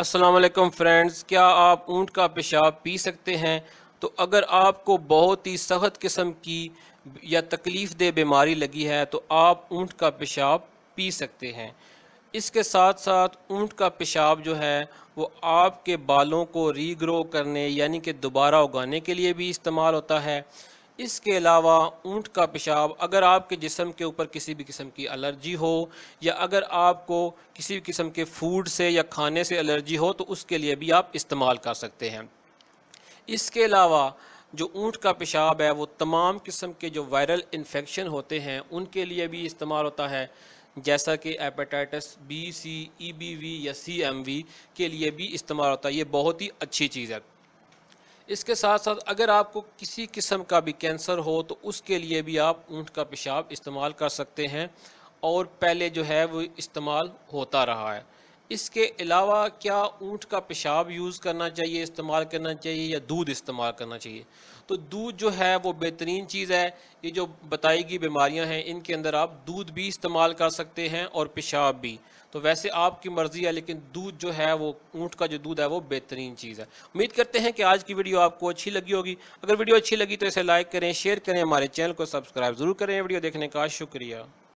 Aslam friends क्या आप ऊँट का पेशाब पी सकते हैं तो अगर आपको बहुत ही सख्त किस्म की या तकलीफ़ दे बीमारी लगी है तो आप ऊँट का पेशाब पी सकते हैं इसके साथ साथ ऊँट का पेशाब जो है वो आपके बालों को रीग्रो करने यानी कि दोबारा उगाने के लिए भी इस्तेमाल होता है इसके अलावा ऊँट का पेशाब अगर आपके जिसम के ऊपर किसी भी किस्म की एलर्जी हो या अगर आपको किसी भी किस्म के फूड से या खाने से एलर्जी हो तो उसके लिए भी आप इस्तेमाल कर सकते हैं इसके अलावा जो ऊँट का पेशाब है वो तमाम किस्म के जो वायरल इन्फेक्शन होते हैं उनके लिए भी इस्तेमाल होता है जैसा कि hepatitis B C E B V या सी एम वी के लिए भी इस्तेमाल होता है ये बहुत ही अच्छी चीज़ है इसके साथ साथ अगर आपको किसी किस्म का भी कैंसर हो तो उसके लिए भी आप ऊँट का पेशाब इस्तेमाल कर सकते हैं और पहले जो है वो इस्तेमाल होता रहा है इसके अलावा क्या ऊँट का पेशाब यूज़ करना चाहिए इस्तेमाल करना चाहिए या दूध इस्तेमाल करना चाहिए तो दूध जो है वो बेहतरीन चीज़ है ये जो बताई गई बीमारियाँ हैं इनके अंदर आप दूध भी इस्तेमाल कर सकते हैं और पेशाब भी तो वैसे आपकी मर्ज़ी है लेकिन दूध जो है वो ऊँट का जो दूध है वो बेहतरीन चीज़ है उम्मीद करते हैं कि आज की वीडियो आपको अच्छी लगी होगी अगर वीडियो अच्छी लगी तो इसे लाइक करें शेयर करें हमारे चैनल को सब्सक्राइब ज़रूर करें वीडियो देखने का शुक्रिया